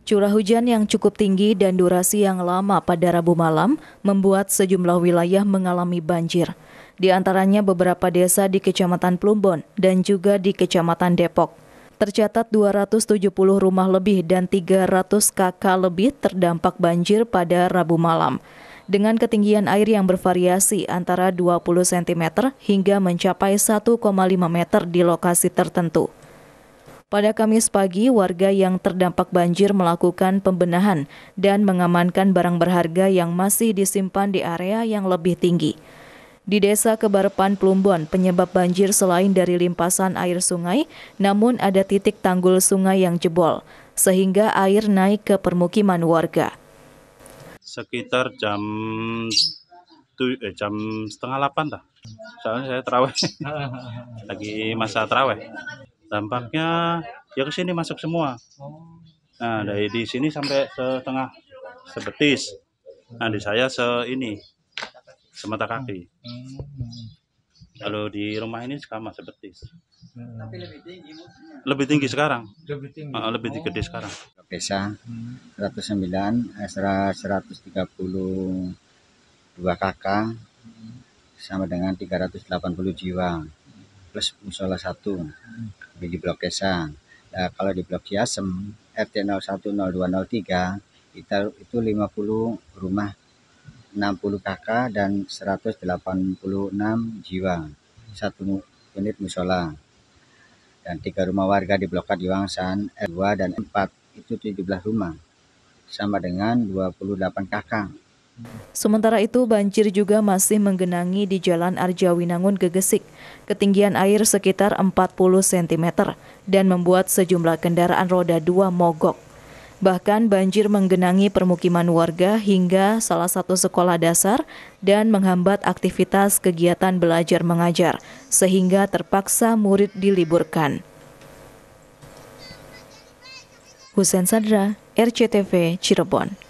Curah hujan yang cukup tinggi dan durasi yang lama pada Rabu malam membuat sejumlah wilayah mengalami banjir. Di antaranya beberapa desa di Kecamatan Plumbon dan juga di Kecamatan Depok. Tercatat 270 rumah lebih dan 300 KK lebih terdampak banjir pada Rabu malam. Dengan ketinggian air yang bervariasi antara 20 cm hingga mencapai 1,5 meter di lokasi tertentu. Pada Kamis pagi, warga yang terdampak banjir melakukan pembenahan dan mengamankan barang berharga yang masih disimpan di area yang lebih tinggi. Di desa Kebarpan Plumbon, penyebab banjir selain dari limpasan air sungai, namun ada titik tanggul sungai yang jebol, sehingga air naik ke permukiman warga. Sekitar jam eh, jam setengah delapan, soalnya saya terawih, lagi masa terawih dampaknya ya ke sini masuk semua nah dari di sini sampai setengah sebetis nah di saya se ini semata kaki kalau di rumah ini sama sebetis tapi lebih tinggi sekarang ah, lebih tinggi uh, lebih tinggi sekarang pesa 109 132 kakak sama dengan 380 jiwa plus musola 1 hmm. di Blok Kesang. Nah, kalau di Blok Yasem RT 010203 kita itu 50 rumah 60 KK dan 186 jiwa satu unit musola dan tiga rumah warga di Blok Kadiwangsan R2 dan 4 itu 17 rumah sama dengan 28 kakak Sementara itu, banjir juga masih menggenangi di Jalan Arjawinangun Gegesik. Ketinggian air sekitar 40 cm dan membuat sejumlah kendaraan roda dua mogok. Bahkan banjir menggenangi permukiman warga hingga salah satu sekolah dasar dan menghambat aktivitas kegiatan belajar mengajar, sehingga terpaksa murid diliburkan. Husen Sadra, RCTV, Cirebon.